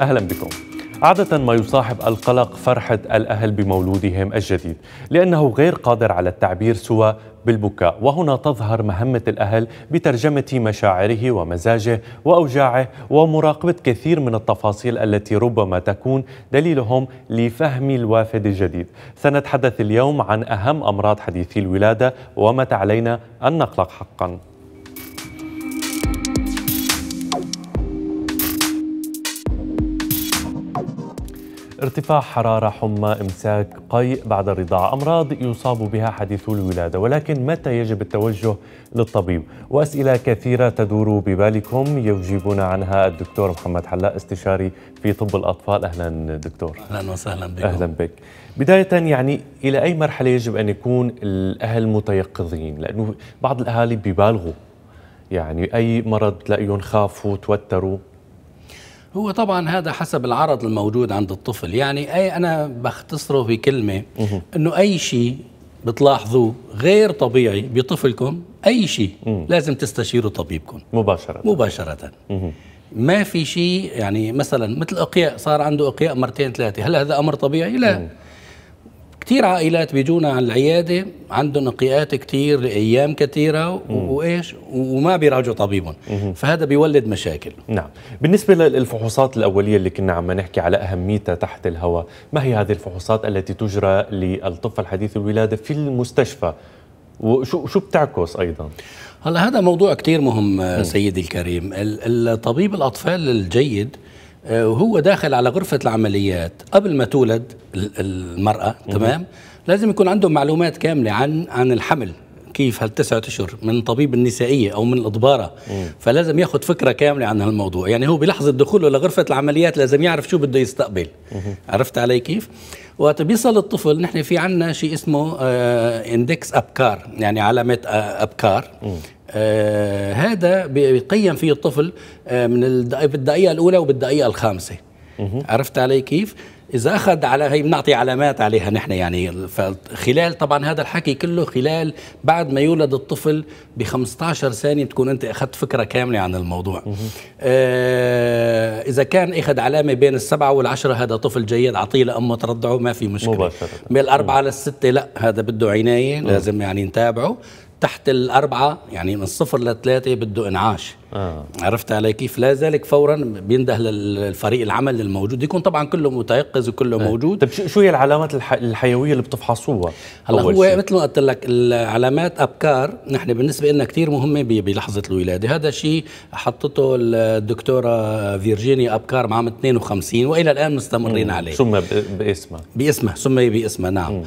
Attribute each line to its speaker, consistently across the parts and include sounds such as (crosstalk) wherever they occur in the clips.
Speaker 1: أهلا بكم عادة ما يصاحب القلق فرحة الأهل بمولودهم الجديد لأنه غير قادر على التعبير سوى بالبكاء وهنا تظهر مهمة الأهل بترجمة مشاعره ومزاجه وأوجاعه ومراقبة كثير من التفاصيل التي ربما تكون دليلهم لفهم الوافد الجديد سنتحدث اليوم عن أهم أمراض حديثي الولادة ومتى علينا أن نقلق حقاً ارتفاع حرارة حمى إمساك قيء بعد الرضاعة أمراض يصاب بها حديثو الولادة ولكن متى يجب التوجه للطبيب وأسئلة كثيرة تدور ببالكم يجيبون عنها الدكتور محمد حلاء استشاري في طب الأطفال أهلا دكتور أهلا وسهلا بك أهلا بك بداية يعني إلى أي مرحلة يجب أن يكون الأهل متيقظين لأنه بعض الأهالي ببالغوا يعني أي مرض تلاقيهم خافوا توتروا
Speaker 2: هو طبعا هذا حسب العرض الموجود عند الطفل يعني أي أنا بختصره في كلمة أنه أي شيء بتلاحظوه غير طبيعي بطفلكم أي شيء لازم تستشيروا طبيبكم مباشرة مباشرة ما في شيء يعني مثلا مثل أقياء صار عنده أقياء مرتين ثلاثة هل هذا أمر طبيعي؟ لا كثير عائلات بيجونا على العيادة عندهم انقيئات كثير لأيام كثيرة
Speaker 1: وإيش وما بيراجعوا طبيبهم فهذا بيولد مشاكل نعم بالنسبة للفحوصات الأولية اللي كنا عم نحكي على أهميتها تحت الهواء ما هي هذه الفحوصات التي تجرى للطفل حديث الولادة في المستشفى وشو شو بتعكس أيضا
Speaker 2: هلا هذا موضوع كثير مهم سيدي الكريم الطبيب الأطفال الجيد وهو آه، داخل على غرفة العمليات قبل ما تولد المرأة تمام لازم يكون عنده معلومات كاملة عن عن الحمل كيف تسعة أشهر من طبيب النسائية أو من الإضبارة فلازم ياخذ فكرة كاملة عن هالموضوع يعني هو بلحظة دخوله لغرفة العمليات لازم يعرف شو بده يستقبل عرفت علي كيف؟ وقت بيصل الطفل نحن في عنا شيء اسمه آه اندكس أبكار يعني علامة آه، أبكار آه هذا بيقيم فيه الطفل آه من بالدقيقه الاولى وبالدقيقه الخامسه عرفت علي كيف اذا اخذ على هي بنعطي علامات عليها نحن يعني خلال طبعا هذا الحكي كله خلال بعد ما يولد الطفل ب 15 ثانيه بتكون انت اخذت فكره كامله عن الموضوع آه اذا كان اخذ علامه بين السبعه والعشره هذا طفل جيد اعطيه لامه ترضعه ما في مشكله مباشرة. من الاربعه للسته لا هذا بده عنايه لازم يعني نتابعه تحت الأربعة يعني من صفر لثلاثة بده إنعاش آه. عرفت علي كيف لا ذلك فورا بينده للفريق العمل الموجود يكون طبعا كله متيقظ وكله آه. موجود طيب شو هي العلامات الح... الحيويه اللي بتفحصوها هلا هو شيء. مثل ما قلت لك العلامات ابكار نحن بالنسبه لنا كثير مهمه ب... بلحظه الولاده هذا شيء حطته الدكتوره فيرجينيا ابكار بعام 52 والى الان مستمرين مم. عليه سمي ب... باسمها باسمها سمي باسمها نعم آه،,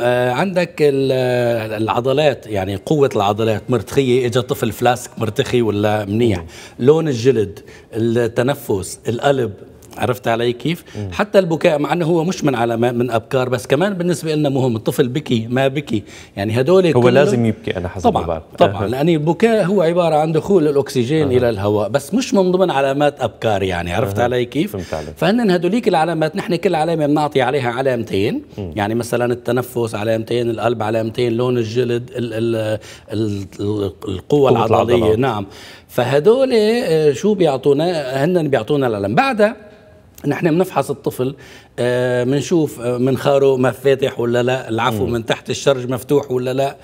Speaker 2: آه عندك العضلات يعني قوه العضلات مرتخيه اجى طفل فلاسك مرتخي ولا منيح لون الجلد التنفس القلب عرفت علي كيف؟ مم. حتى البكاء مع انه هو مش من علامات من ابكار بس كمان بالنسبه لنا مهم الطفل بكي ما بكي يعني هدول هو لازم يبكي انا حسب طبعا البعض. طبعا لان البكاء هو عباره عن دخول الاكسجين أه. الى الهواء بس مش من ضمن علامات ابكار يعني عرفت أه. علي كيف؟ فهمت عليك فهن هدوليك العلامات نحن كل علامه بنعطي عليها علامتين مم. يعني مثلا التنفس علامتين القلب علامتين لون الجلد الـ الـ الـ القوه العضليه العضلات. نعم فهدول آه، شو بيعطونا هن بيعطونا العلم بعدها نحن بنفحص الطفل بنشوف آه، آه، منخاره مفاتح ولا لا العفو من تحت الشرج مفتوح ولا لا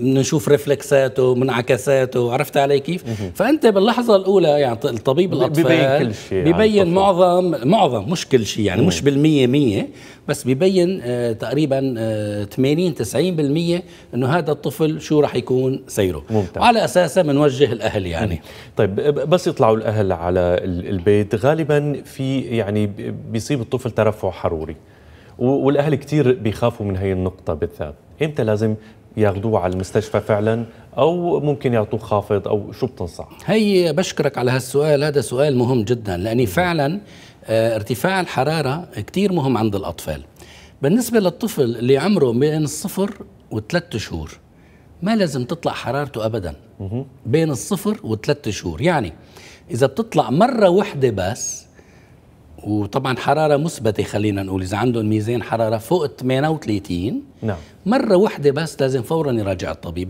Speaker 2: بنشوف آه، ريفلكساته منعكساته عرفت علي كيف فانت باللحظه الاولى يعني الطبيب الاطفال ببين كل شيء يعني ببين معظم معظم مش كل شيء يعني مش بالمية مية بس ببين تقريبا 80 90% انه هذا الطفل شو راح يكون
Speaker 1: سيره ممتاز. وعلى اساسه بنوجه الاهل يعني طيب بس يطلعوا الاهل على البيت غالبا في يعني بيصيب الطفل طفل ترفع حروري والاهل كثير بيخافوا من هي النقطه بالذات امتى لازم ياخذوه على المستشفى فعلا او ممكن يعطوه خافض او شو بتنصح هي بشكرك على هالسؤال هذا سؤال مهم
Speaker 2: جدا لاني فعلا آه، ارتفاع الحراره كثير مهم عند الاطفال بالنسبه للطفل اللي عمره بين الصفر وثلاث شهور ما لازم تطلع حرارته ابدا بين الصفر وثلاث شهور يعني اذا بتطلع مره واحده بس وطبعا حراره مثبته خلينا نقول اذا عندهم ميزان حراره فوق 38 نعم مره واحده بس لازم فورا يراجع الطبيب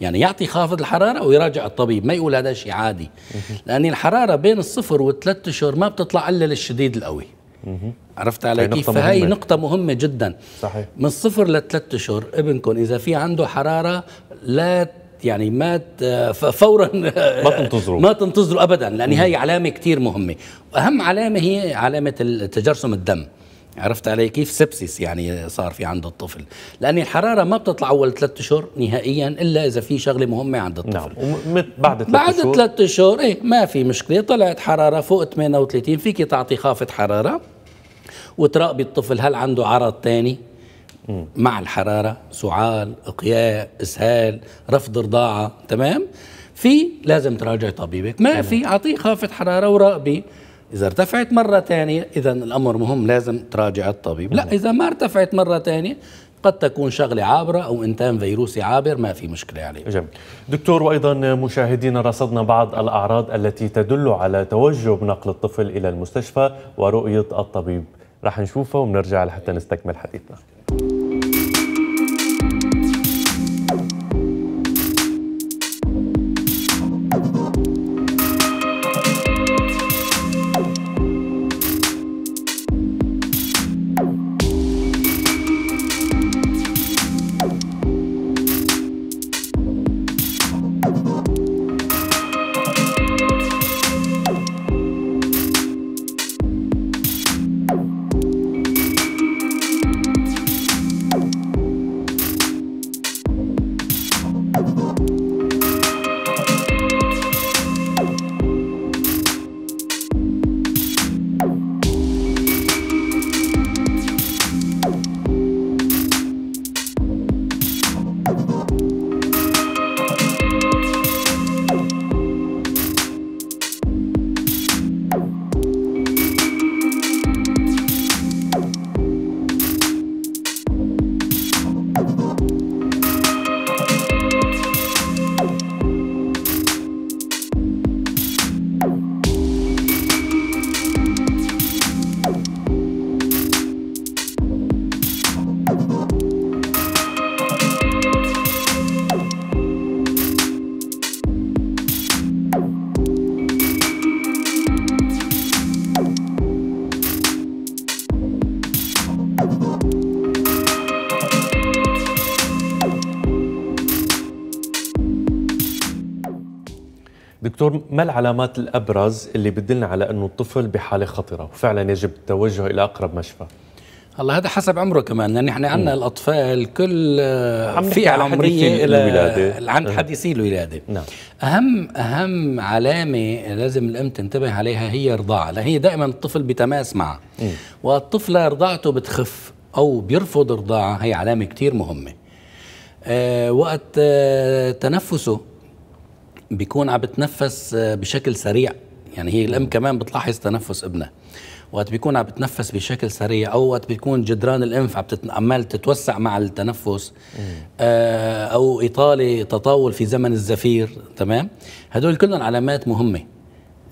Speaker 2: يعني يعطي خافض الحرارة ويراجع الطبيب ما يقول هذا شيء عادي لأن الحرارة بين الصفر والثلاث أشهر ما بتطلع إلا للشديد القوي عرفت علي كيف؟ فهي مهمة. نقطة مهمة جدا صحيح من صفر لثلاث أشهر ابنكم إذا في عنده حرارة لا يعني ما فورا (laughs) ما تنتظروا ما تنتظروا ابدا لان هي علامه كثير مهمه واهم علامه هي علامه تجرسم الدم عرفت علي كيف سبسيس يعني صار في عند الطفل لأن الحرارة ما بتطلع أول ثلاثة أشهر نهائيا إلا إذا في شغلة مهمة عند الطفل نعم بعد ثلاثة أشهر بعد ثلاثة أشهر إيه ما في مشكلة طلعت حرارة فوق 38 فيك تعطي خافة حرارة وتراقبي الطفل هل عنده عرض ثاني مع الحراره سعال اقياء اسهال رفض رضاعه تمام في لازم تراجع طبيبك ما في اعطيه خافه حراره وراقبي إذا ارتفعت مرة ثانية إذا الأمر مهم لازم تراجع الطبيب لا إذا ما ارتفعت مرة ثانية قد تكون شغلة عابرة أو إنتان فيروسي عابر ما في مشكلة عليه جميل
Speaker 1: دكتور وأيضا مشاهدينا رصدنا بعض الأعراض التي تدل على توجب نقل الطفل إلى المستشفى ورؤية الطبيب رح نشوفها وبنرجع لحتى نستكمل حديثنا دكتور ما العلامات الابرز اللي بتدلنا على انه الطفل بحاله خطره وفعلا يجب التوجه الى اقرب مشفى هلا هذا حسب عمره كمان
Speaker 2: لان يعني احنا عندنا الاطفال كل فئه عمريه الى الولاده عند حديثي الولاده نعم. اهم اهم علامه لازم الام تنتبه عليها هي رضاعه لان هي دائما الطفل بتماس معها والطفله رضاعته بتخف او بيرفض رضاعه هي علامه كثير مهمه أه وقت أه تنفسه بيكون عم بتنفس آه، بشكل سريع يعني هي الام كمان بتلاحظ تنفس ابنها وقت بيكون عم بتنفس بشكل سريع او وقت بيكون جدران الانف عم عمال تتوسع مع التنفس آه، او اطاله تطاول في زمن الزفير تمام هدول كلهم علامات مهمه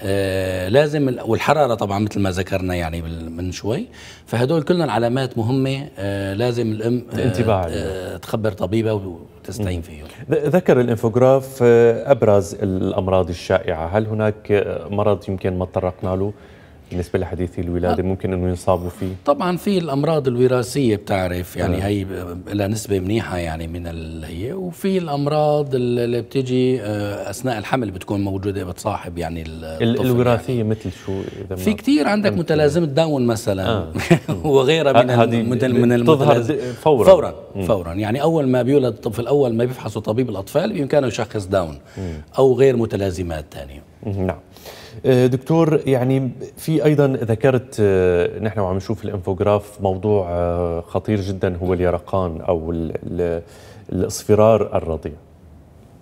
Speaker 2: آه، لازم والحراره طبعا مثل ما ذكرنا يعني من شوي فهدول كلهم علامات مهمه لازم الام تخبر طبيبها تستعين فيهم
Speaker 1: ذكر الانفوغراف آه، أبرز الأمراض الشائعة هل هناك آه، مرض يمكن ما تطرقنا له بالنسبه لحديثي الولاده ممكن انه ينصابوا فيه طبعا في
Speaker 2: الامراض الوراثيه بتعرف يعني أه. هي لها نسبه منيحه يعني من هي وفي الامراض اللي بتجي آه، اثناء الحمل بتكون موجوده بتصاحب يعني الطفل الوراثيه يعني. مثل شو اذا في كثير عندك متلازمه داون مثلا آه. (laughs) وغيرها من من تظهر فورا فورا فورا يعني اول ما بيولد الطفل اول ما بيفحصوا طبيب الاطفال بامكانه يشخص داون او غير متلازمات ثانيه
Speaker 1: نعم آه، دكتور يعني في ايضا ذكرت آه، نحن وعم نشوف الانفوغراف موضوع آه، خطير جدا هو اليرقان او الاصفرار الرضيع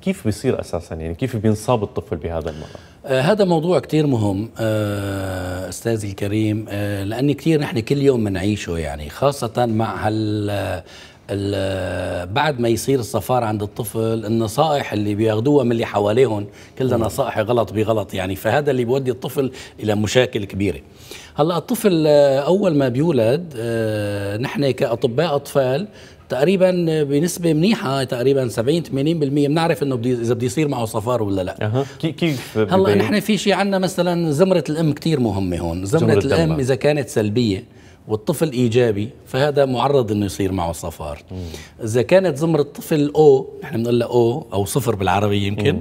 Speaker 1: كيف بيصير اساسا يعني كيف بينصاب الطفل بهذا المرض آه هذا موضوع كثير مهم آه
Speaker 2: استاذي الكريم آه كثير نحن كل يوم بنعيشه يعني خاصه مع هال بعد ما يصير الصفار عند الطفل النصائح اللي بياخدوها من اللي حواليهم كلها نصائح غلط بغلط يعني فهذا اللي بيودي الطفل الى مشاكل كبيره هلا الطفل آه، اول ما بيولد آه، نحن كاطباء اطفال تقريبا بنسبة منيحة تقريبا 70 80% بنعرف انه بدي اذا بدي يصير معه صفار ولا لا أه. كيف هلا نحن في شيء عندنا مثلا زمرة الام كثير مهمة هون زمرة, زمرة الام اذا كانت سلبية والطفل ايجابي فهذا معرض انه يصير معه صفار اذا كانت زمره الطفل او نحن بنقول او او صفر بالعربي يمكن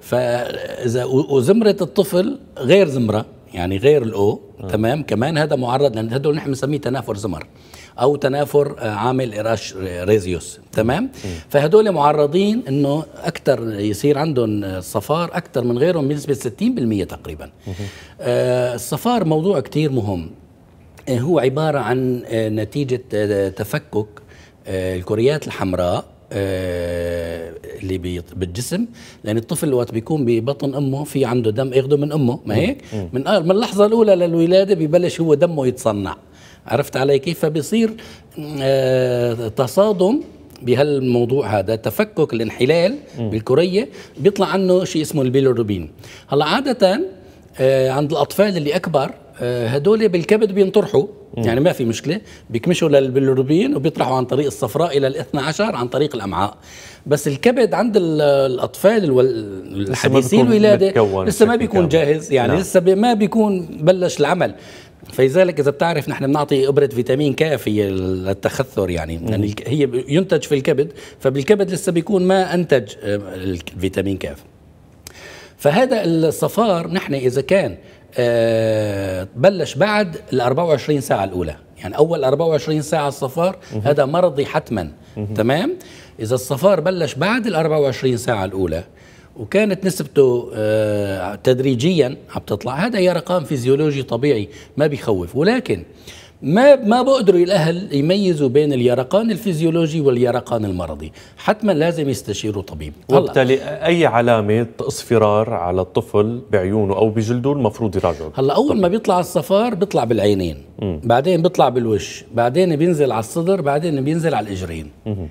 Speaker 2: فاذا وزمره الطفل غير زمره يعني غير الاو تمام كمان هذا معرض لان هدول نحن بنسميه تنافر زمر او تنافر آه، عامل اراش ريزيوس تمام فهدول معرضين انه اكثر يصير عندهم آه، صفار اكثر من غيرهم بنسبه 60% تقريبا آه، الصفار موضوع كثير مهم آه، هو عبارة عن آه، نتيجة آه، تفكك الكريات الحمراء اللي بالجسم لان الطفل وقت بيكون ببطن امه في عنده دم ياخده من امه ما هيك من من اللحظه الاولى للولاده ببلش هو دمه يتصنع عرفت علي كيف فبصير تصادم بهالموضوع هذا تفكك الانحلال بالكريه بيطلع عنه شيء اسمه البيلوروبين هلا عاده عند الاطفال اللي اكبر آه، هدول بالكبد بينطرحوا يعني ما في مشكله بيكمشوا للبلوربين وبيطرحوا عن طريق الصفراء الى الاثنى عشر عن طريق الامعاء بس الكبد عند الاطفال الحديثي الولاده لسه ما بيكون جاهز يعني نعم. لسه ما بيكون بلش العمل فلذلك اذا بتعرف نحن بنعطي ابره فيتامين كافي للتخثر يعني مم. يعني هي ينتج في الكبد فبالكبد لسه بيكون ما انتج آه، الفيتامين كاف فهذا الصفار نحن اذا كان آه، بلش بعد ال 24 ساعه الاولى يعني اول 24 ساعه الصفار هذا مرضي حتما تمام اذا الصفار بلش بعد ال 24 ساعه الاولى وكانت نسبته آه، تدريجيا عم تطلع هذا يا رقم فيزيولوجي طبيعي ما بيخوف ولكن ما ما بقدروا الاهل يميزوا بين اليرقان الفيزيولوجي واليرقان المرضي حتما لازم يستشيروا طبيب وبالتالي اي
Speaker 1: علامه اصفرار على الطفل بعيونه او بجلده المفروض يراجعه
Speaker 2: هلا اول ما بيطلع الصفار بيطلع بالعينين مم. بعدين بيطلع بالوش بعدين بينزل على الصدر بعدين بينزل على الاجرين مم.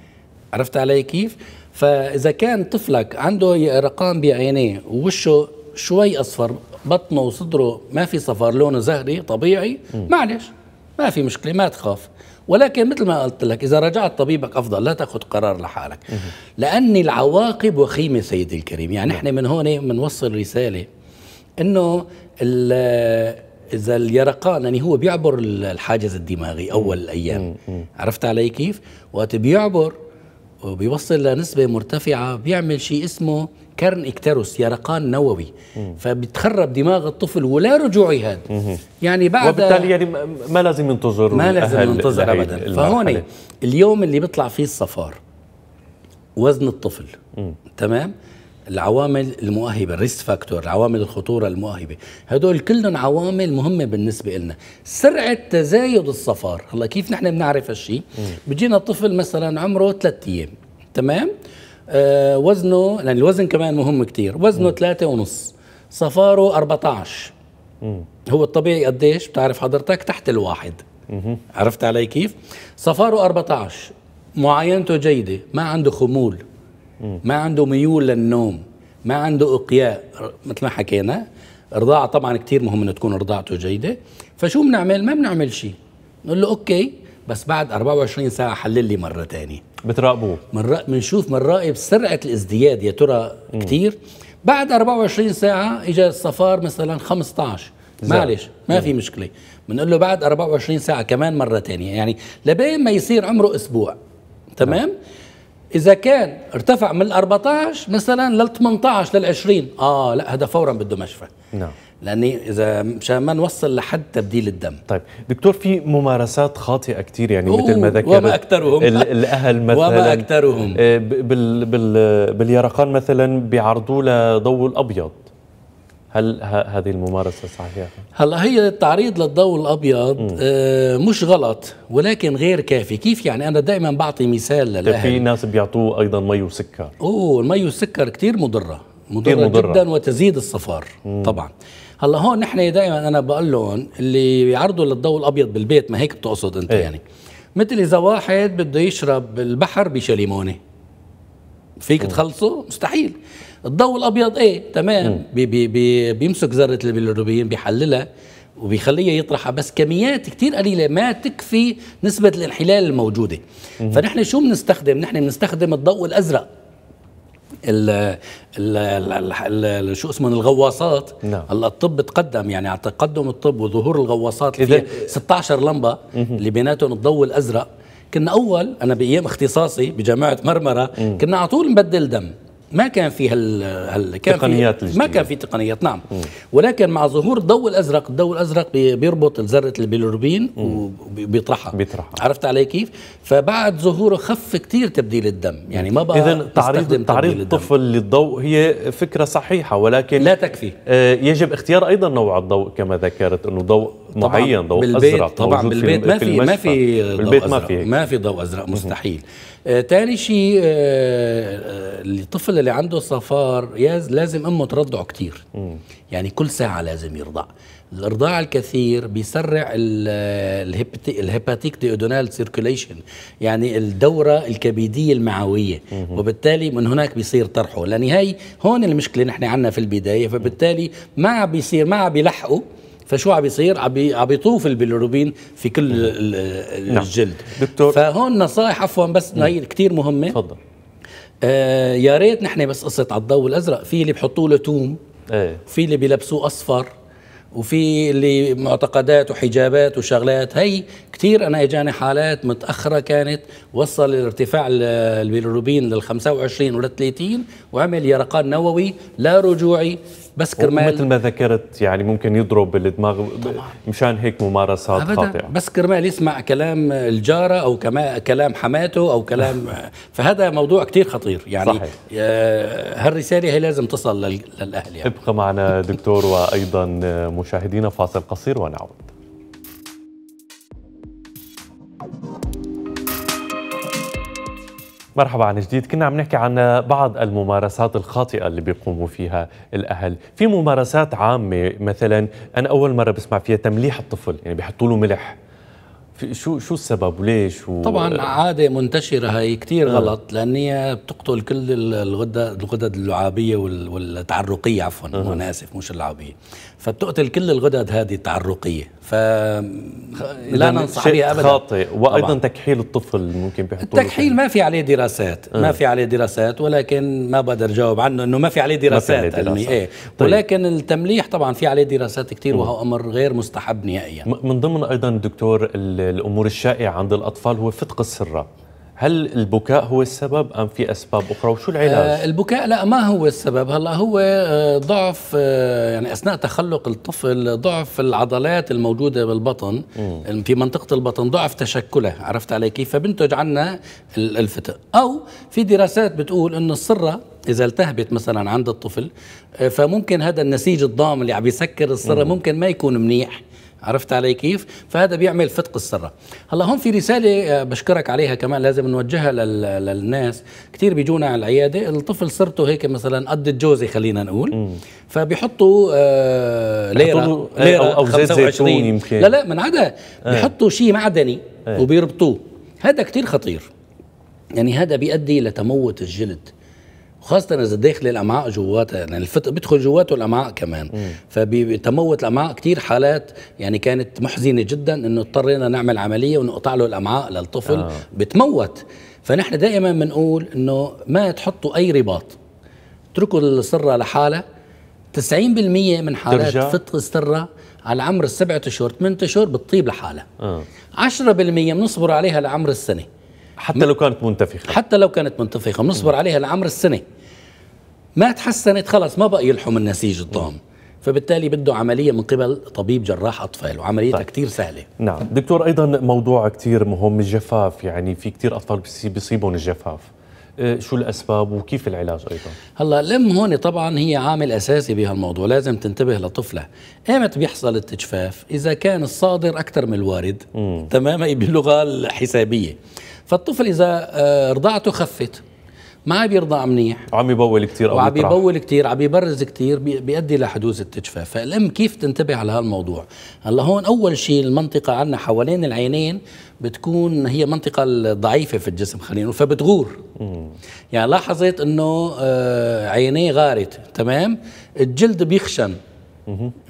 Speaker 2: عرفت علي كيف فاذا كان طفلك عنده يرقان بعينيه ووشه شوي اصفر بطنه وصدره ما في صفار لونه زهري طبيعي معلش ما في مشكله ما تخاف ولكن مثل ما قلت لك اذا رجعت طبيبك افضل لا تاخذ قرار لحالك لان العواقب وخيمه سيدي الكريم يعني احنا من هون بنوصل إيه، رساله انه اذا اليرقان يعني هو بيعبر الحاجز الدماغي اول الايام عرفت علي كيف وقت بيعبر وبيوصل لنسبه مرتفعه بيعمل شيء اسمه كرن إكتاروس يرقان نووي مم. فبتخرب دماغ الطفل ولا رجوع هاد يعني بعد وبالتالي يعني
Speaker 1: ما لازم ينتظر ما لازم ينتظر أبدا فهون
Speaker 2: اليوم اللي بيطلع فيه الصفار وزن الطفل مم. تمام العوامل المؤهبه الريسك فاكتور العوامل الخطوره المؤهبه هدول كلهم عوامل مهمه بالنسبه لنا سرعه تزايد الصفار هلا كيف نحن بنعرف هالشيء بيجينا طفل مثلا عمره 3 ايام تمام آه وزنه لان يعني الوزن كمان مهم كثير وزنه ثلاثة ونص صفاره 14 مم. هو الطبيعي قديش بتعرف حضرتك تحت الواحد مم. عرفت علي كيف صفاره 14 معاينته جيدة ما عنده خمول مم. ما عنده ميول للنوم ما عنده إقياء مثل ما حكينا رضاعة طبعا كثير مهم انه تكون رضاعته جيدة فشو بنعمل ما بنعمل شيء نقول له أوكي بس بعد 24 ساعه حلل لي مره تاني بتراقبوه بنشوف بنراقب سرعه الازدياد يا ترى كثير بعد 24 ساعه اجى الصفار مثلا 15 معلش ما مم. في مشكله بنقول له بعد 24 ساعه كمان مره تانية يعني لبين ما يصير عمره اسبوع تمام نعم. اذا كان ارتفع من ال 14 مثلا لل 18 لل 20 اه لا هذا فورا بده مشفى نعم لان اذا مشان ما نوصل
Speaker 1: لحد تبديل الدم طيب دكتور في ممارسات خاطئه كثير يعني مثل ما ذكرت (laughs) وما اكثرهم الاهل مثلا وما اكثرهم بال بال باليرقان مثلا بيعرضوه لضوء الابيض هل هذه الممارسه صحيحه؟ هلا هي
Speaker 2: التعريض للضوء الابيض آه مش غلط ولكن غير كافي، كيف يعني انا دائما بعطي مثال طيب، للاهل في ناس بيعطوه ايضا مي وسكر اوه المي والسكر كثير مضره مضره, مضرة جدا وتزيد الصفار مم. طبعا هلا هون نحن دائما انا بقول لهم اللي بيعرضوا للضوء الابيض بالبيت ما هيك بتقصد انت ايه. يعني مثل اذا واحد بده يشرب البحر بشا ليمونه فيك تخلصه مستحيل الضوء الابيض ايه تمام بي بي بي بيمسك ذره البيلروبين بيحللها وبيخليها يطرحها بس كميات كتير قليله ما تكفي نسبه الانحلال الموجوده مم. فنحن شو بنستخدم نحن بنستخدم الضوء الازرق ال ال شو اسمه الغواصات نعم. الطب تقدم يعني على تقدم الطب وظهور الغواصات اللي فيها 16 لمبه اللي بيناتهم الضوء الازرق كنا اول انا بايام اختصاصي بجامعه مرمره كنا على طول نبدل دم ما كان في هال, هال... كان تقنيات في... ما كان في تقنيات نعم ولكن مع ظهور الضوء الازرق الضوء الازرق بيربط ذره البيلوربين وبيطرحها بيطرحها عرفت علي كيف فبعد ظهوره خف كثير تبديل الدم يعني ما بقى اذا تعريض تعريض
Speaker 1: الطفل للضوء هي فكره صحيحه ولكن لا تكفي آه يجب اختيار ايضا نوع الضوء كما ذكرت انه ضوء معين ضوء بالبيت ازرق طبعا بالبيت ما في ما في بالبيت ما في ما في ضوء ازرق مستحيل
Speaker 2: ثاني آه شيء آه،, آه الطفل اللي عنده صفار لازم امه ترضعه كثير يعني كل ساعه لازم يرضع الارضاع الكثير بيسرع الهيباتيك ديودونال سيركوليشن يعني الدوره الكبديه المعويه وبالتالي من هناك بيصير طرحه لان هي هون المشكله نحن عندنا في البدايه فبالتالي ما بيصير ما بيلحقوا فشو عم بيصير عم بيطوف البيلوروبين في كل نعم. الجلد نعم. دكتور فهون نصائح عفوا بس هي كثير مهمه تفضل آه يا ريت نحن بس قصه على الضوء الازرق في اللي بحطوا له توم ايه في اللي بيلبسوه اصفر وفي اللي معتقدات وحجابات وشغلات هي كثير انا اجاني حالات متاخره كانت وصل ارتفاع البيلروبين لل 25 ولل 30 وعمل يرقان نووي لا رجوعي بس كرمال مثل ما
Speaker 1: ذكرت يعني ممكن يضرب الدماغ
Speaker 2: مشان هيك ممارسات خاطئه يعني. بس كرمال يسمع كلام الجاره او كلام حماته او كلام
Speaker 1: (laughs) فهذا موضوع كثير خطير يعني صحيح.
Speaker 2: آه، هالرساله هي لازم
Speaker 1: تصل للاهل يعني. ابقى معنا دكتور وايضا مشاهدينا فاصل قصير ونعود مرحبا عن جديد كنا عم نحكي عن بعض الممارسات الخاطئة اللي بيقوموا فيها الأهل في ممارسات عامة مثلا أنا أول مرة بسمع فيها تمليح الطفل يعني بيحطوا له ملح شو شو السبب وليش و... طبعا
Speaker 2: عاده منتشره هي كثير آه. غلط لان هي بتقتل كل الغدد الغدد اللعابيه والتعرقيه عفوا أه. اسف مش اللعابيه فبتقتل كل الغدد هذه التعرقيه ف لا ننصح بها ابدا خاطئ وايضا طبعا.
Speaker 1: تكحيل الطفل ممكن بيحطوه
Speaker 2: التكحيل ما في عليه دراسات آه. ما في عليه دراسات ولكن ما بقدر جاوب عنه انه ما في عليه دراسات علميه إيه. طيب. ولكن التمليح طبعا في عليه دراسات كثير وهو امر غير مستحب
Speaker 1: نهائيا من ضمن ايضا دكتور الامور الشائعه عند الاطفال هو فتق السره هل البكاء هو السبب ام في اسباب اخرى وشو العلاج؟ آه،
Speaker 2: البكاء لا ما هو السبب هلا هو آه، ضعف آه، يعني اثناء تخلق الطفل ضعف العضلات الموجوده بالبطن مم. في منطقه البطن ضعف تشكلها عرفت علي كيف؟ فبنتج عنا الفتق او في دراسات بتقول انه السره اذا التهبت مثلا عند الطفل فممكن هذا النسيج الضام اللي عم يسكر السره ممكن ما يكون منيح عرفت علي كيف فهذا بيعمل فتق السرة هلا هون في رسالة آه، بشكرك عليها كمان لازم نوجهها للناس كثير بيجونا على العيادة الطفل صرته هيك مثلا قد الجوزي خلينا نقول مم. فبيحطوا آه، ليرة, آه، ليرة أو, أو زيت زيتون يمكن لا لا من عدا بيحطوا شيء معدني وبيربطوه هذا كثير خطير يعني هذا بيؤدي لتموت الجلد وخاصة إذا داخل الأمعاء جواتها يعني الفت... بيدخل جواته الأمعاء كمان فبتموت الأمعاء كتير حالات يعني كانت محزنة جدا إنه اضطرينا نعمل عملية ونقطع له الأمعاء للطفل آه. بتموت فنحن دائما بنقول إنه ما تحطوا أي رباط اتركوا السرة لحالها 90% من حالات فتق السرة على عمر السبعة أشهر 8 أشهر بتطيب لحالها آه. 10% بنصبر عليها لعمر السنة حتى لو كانت منتفخه حتى لو كانت منتفخه بنصبر عليها لعمر السنه ما تحسنت خلص ما بقى يلحم النسيج الضام فبالتالي بده عملية من قبل طبيب جراح أطفال وعمليتها طيب. كتير سهلة
Speaker 1: نعم دكتور أيضا موضوع كتير مهم الجفاف يعني في كتير أطفال بيصيبون الجفاف آه، شو الاسباب وكيف العلاج ايضا
Speaker 2: هلا الام هون طبعا هي عامل اساسي بهالموضوع لازم تنتبه لطفله ايمت بيحصل التجفاف اذا كان الصادر اكثر من الوارد تماما باللغه الحسابيه فالطفل اذا آه، رضعته خفت ما عم يرضع منيح عم يبول كثير وعم يبول كثير عم يبرز كثير بيؤدي لحدوث التجفاف فالام كيف تنتبه على هالموضوع هلا هون اول شيء المنطقه عندنا حوالين العينين بتكون هي منطقة الضعيفة في الجسم خلينا نقول فبتغور مم. يعني لاحظت انه آه، عينيه غارت تمام الجلد بيخشن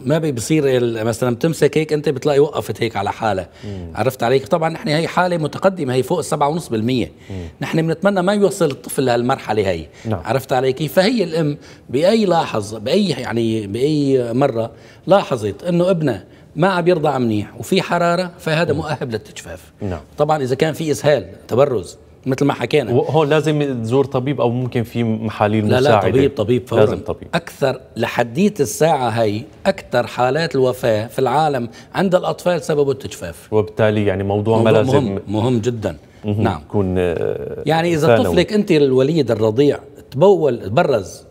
Speaker 2: ما بيصير مثلا بتمسك هيك انت بتلاقي وقفت هيك على حالها عرفت عليك طبعا نحن هي حاله متقدمه هي فوق السبعة ونص بالمية نحن بنتمنى ما يوصل الطفل لهالمرحله هي نعم. عرفت علي كيف فهي الام باي لاحظ باي يعني باي مره لاحظت انه ابنها ما عم يرضع منيح وفي حراره فهذا نعم. مؤهب للتجفاف نعم. طبعا اذا كان في اسهال تبرز مثل ما حكينا هون لازم تزور طبيب او ممكن في محاليل مساعده لا لا طبيب طبيب فورا لازم طبيب اكثر لحديت الساعه هي اكثر حالات الوفاه في العالم عند الاطفال سببه التجفاف
Speaker 1: وبالتالي يعني موضوع, موضوع ما لازم مهم, مهم جدا مهم نعم يكون آه، يعني اذا طفلك
Speaker 2: انت الوليد الرضيع تبول برز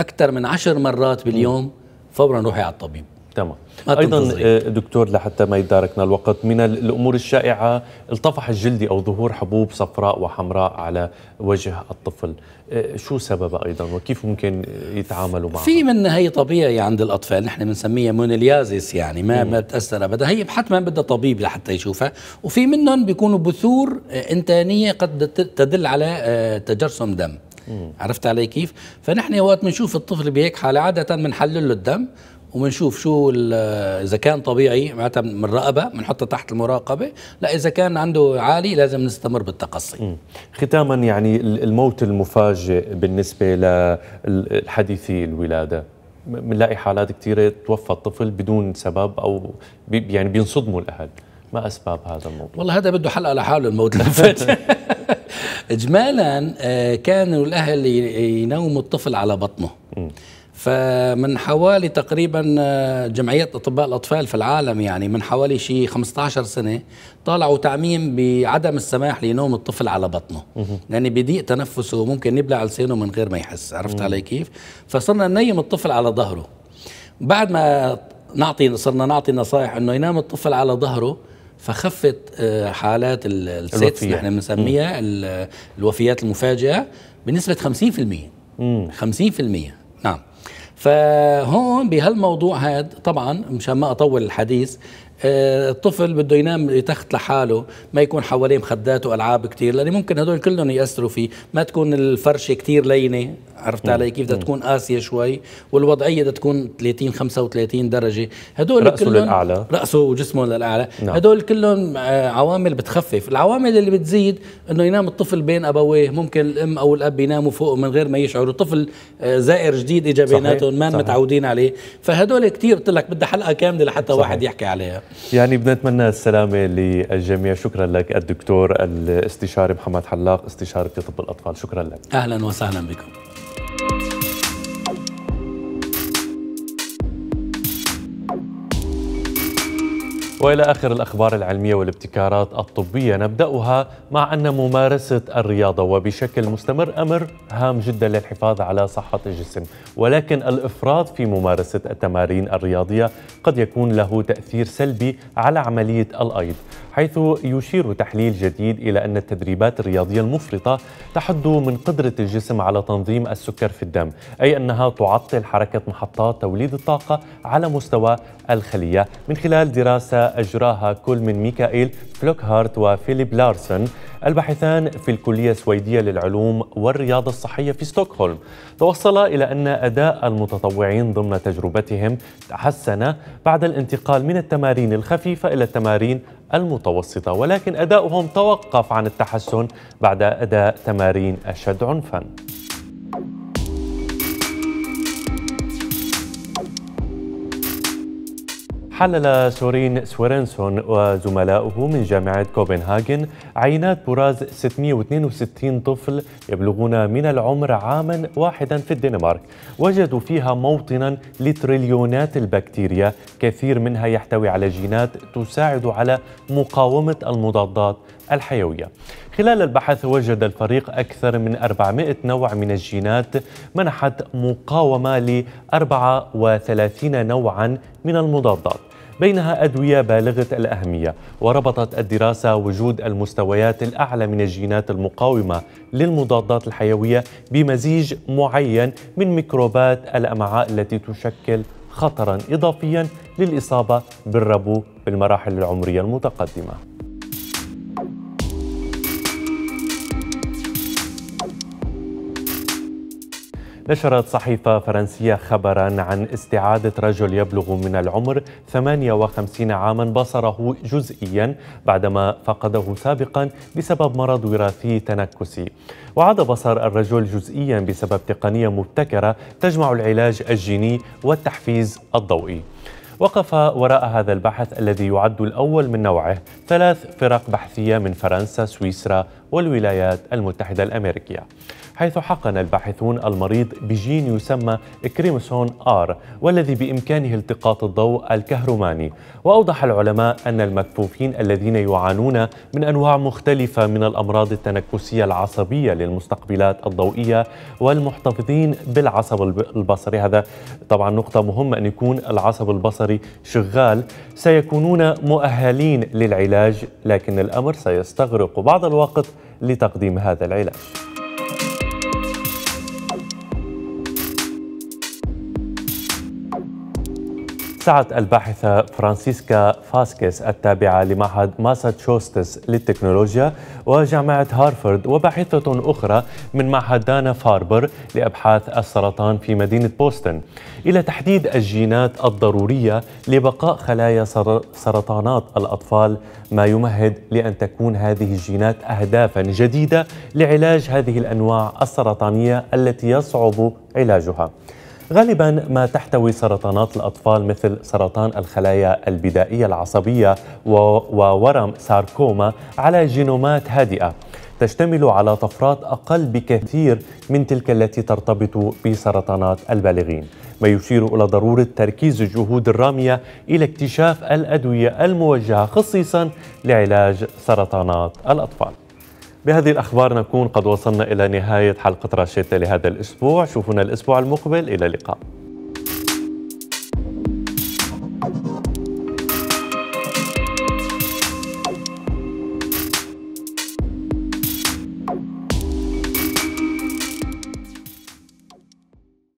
Speaker 2: اكثر من عشر مرات باليوم فورا روحي على الطبيب
Speaker 1: تمام ايضا آه، دكتور لحتى ما يداركنا الوقت من الامور الشائعه الطفح الجلدي او ظهور حبوب صفراء وحمراء على وجه الطفل آه، شو سببه ايضا وكيف ممكن
Speaker 2: يتعاملوا معه في منها هي طبيعي عند الاطفال نحن بنسميها مونيليازيس يعني ما ما بتاثر ابدا هي حتما بدها طبيب لحتى يشوفها وفي منهم بيكونوا بثور آه، انتانيه قد تدل على تجرسم دم عرفت علي كيف؟ فنحن وقت بنشوف الطفل بهيك حاله عاده بنحلل له الدم وبنشوف شو اذا كان طبيعي معناتها من رقبه بنحطه تحت المراقبه لا اذا كان عنده عالي لازم نستمر بالتقصي
Speaker 1: ختاما يعني الموت المفاجئ بالنسبه للحديثي الولاده بنلاقي حالات كثيره توفى الطفل بدون سبب او بي يعني بينصدموا الاهل ما اسباب هذا الموضوع
Speaker 2: والله هذا بده حلقه لحاله الموت المفاجئ (laughs) اجمالا آه، كانوا الاهل ينوموا الطفل على بطنه م. فمن حوالي تقريبا آه، جمعية أطباء الأطفال في العالم يعني من حوالي شيء 15 سنة طالعوا تعميم بعدم السماح لنوم الطفل على بطنه يعني بضيق تنفسه وممكن يبلع لسانه من غير ما يحس عرفت علي كيف فصرنا ننيم الطفل على ظهره بعد ما نعطي صرنا نعطي نصائح انه ينام الطفل على ظهره فخفت آه، حالات السيتس نحن بنسميها الوفيات المفاجئه بنسبه 50% 50% نعم فهون بهالموضوع هذا طبعا مشان ما اطول الحديث آه، الطفل بده ينام تخت لحاله ما يكون حواليه مخدات والعاب كثير لانه ممكن هدول كلهم ياثروا فيه ما تكون الفرشه كثير لينه عرفت علي كيف بدها تكون قاسيه شوي والوضعيه بدها تكون 30 35 درجه هدول رأسه كلهم للاعلى راسه وجسمه للاعلى نعم. هدول كلهم آه، عوامل بتخفف العوامل اللي بتزيد انه ينام الطفل بين ابويه ممكن الام او الاب يناموا فوق من غير ما يشعروا طفل آه، زائر جديد إجا بيناتهم ما متعودين عليه فهدول كثير قلت لك بدها حلقه كامله لحتى صحيح. واحد يحكي عليها
Speaker 1: يعني بدنا نتمنى السلامه للجميع شكرا لك الدكتور الاستشاري محمد حلاق استشاري طب الاطفال شكرا لك
Speaker 2: اهلا وسهلا بكم
Speaker 1: والى اخر الاخبار العلميه والابتكارات الطبيه نبداها مع ان ممارسه الرياضه وبشكل مستمر امر هام جدا للحفاظ على صحه الجسم، ولكن الافراط في ممارسه التمارين الرياضيه قد يكون له تاثير سلبي على عمليه الايض، حيث يشير تحليل جديد إلى أن التدريبات الرياضية المفرطة تحد من قدرة الجسم على تنظيم السكر في الدم أي أنها تعطل حركة محطات توليد الطاقة على مستوى الخلية من خلال دراسة أجراها كل من ميكائيل فلوكهارت وفيليب لارسون الباحثان في الكلية السويدية للعلوم والرياضة الصحية في ستوكهولم توصلا إلى أن أداء المتطوعين ضمن تجربتهم تحسن بعد الانتقال من التمارين الخفيفة إلى التمارين المتوسطة ولكن أداؤهم توقف عن التحسن بعد أداء تمارين أشد عنفاً حلل سورين سويرنسون وزملاؤه من جامعة كوبنهاجن عينات براز 662 طفل يبلغون من العمر عاما واحدا في الدنمارك وجدوا فيها موطنا لتريليونات البكتيريا كثير منها يحتوي على جينات تساعد على مقاومة المضادات الحيوية خلال البحث وجد الفريق أكثر من 400 نوع من الجينات منحت مقاومة ل 34 نوعا من المضادات بينها أدوية بالغة الأهمية وربطت الدراسة وجود المستويات الأعلى من الجينات المقاومة للمضادات الحيوية بمزيج معين من ميكروبات الأمعاء التي تشكل خطرا إضافيا للإصابة بالربو بالمراحل العمرية المتقدمة نشرت صحيفة فرنسية خبرا عن استعادة رجل يبلغ من العمر 58 عاما بصره جزئيا بعدما فقده سابقا بسبب مرض وراثي تنكسي وعاد بصر الرجل جزئيا بسبب تقنية مبتكرة تجمع العلاج الجيني والتحفيز الضوئي وقف وراء هذا البحث الذي يعد الأول من نوعه ثلاث فرق بحثية من فرنسا، سويسرا والولايات المتحدة الأمريكية. حيث حقن الباحثون المريض بجين يسمى كريمسون آر والذي بإمكانه التقاط الضوء الكهرماني وأوضح العلماء أن المكفوفين الذين يعانون من أنواع مختلفة من الأمراض التنكسية العصبية للمستقبلات الضوئية والمحتفظين بالعصب البصري هذا طبعا نقطة مهمة أن يكون العصب البصري شغال سيكونون مؤهلين للعلاج لكن الأمر سيستغرق بعض الوقت لتقديم هذا العلاج سعت الباحثة فرانسيسكا فاسكيس التابعة لمعهد ماساتشوستس للتكنولوجيا وجامعة هارفارد وباحثة أخرى من معهد دانا فاربر لأبحاث السرطان في مدينة بوسطن إلى تحديد الجينات الضرورية لبقاء خلايا سرطانات الأطفال ما يمهد لأن تكون هذه الجينات أهدافا جديدة لعلاج هذه الأنواع السرطانية التي يصعب علاجها غالبا ما تحتوي سرطانات الأطفال مثل سرطان الخلايا البدائية العصبية وورم ساركوما على جينومات هادئة تشتمل على طفرات أقل بكثير من تلك التي ترتبط بسرطانات البالغين ما يشير إلى ضرورة تركيز الجهود الرامية إلى اكتشاف الأدوية الموجهة خصيصا لعلاج سرطانات الأطفال بهذه الأخبار نكون قد وصلنا إلى نهاية حلقة راشيتا لهذا الأسبوع شوفونا الأسبوع المقبل إلى اللقاء